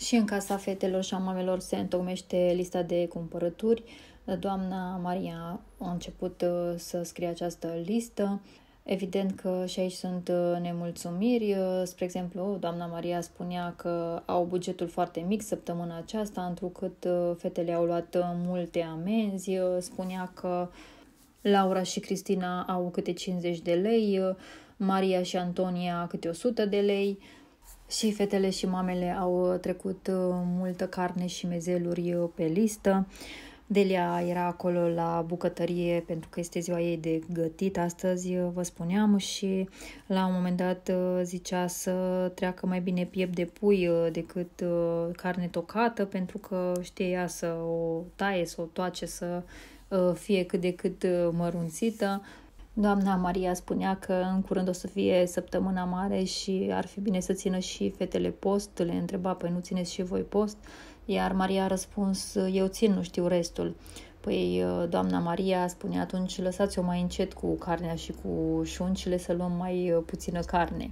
Și în casa fetelor și a mamelor se întocmește lista de cumpărături. Doamna Maria a început uh, să scrie această listă. Evident că și aici sunt uh, nemulțumiri. Uh, spre exemplu, doamna Maria spunea că au bugetul foarte mic săptămâna aceasta, întrucât fetele au luat multe amenzi. Spunea că Laura și Cristina au câte 50 de lei, Maria și Antonia câte 100 de lei. Și fetele și mamele au uh, trecut uh, multă carne și mezeluri uh, pe listă. Delia era acolo la bucătărie pentru că este ziua ei de gătit astăzi, vă spuneam, și la un moment dat zicea să treacă mai bine piept de pui decât carne tocată pentru că știe ea să o taie, să o toace, să fie cât de cât mărunțită Doamna Maria spunea că în curând o să fie săptămâna mare și ar fi bine să țină și fetele post. Le întreba, păi nu țineți și voi post? Iar Maria a răspuns, eu țin, nu știu restul. Păi uh, doamna Maria spunea atunci, lăsați-o mai încet cu carnea și cu șuncile să luăm mai uh, puțină carne.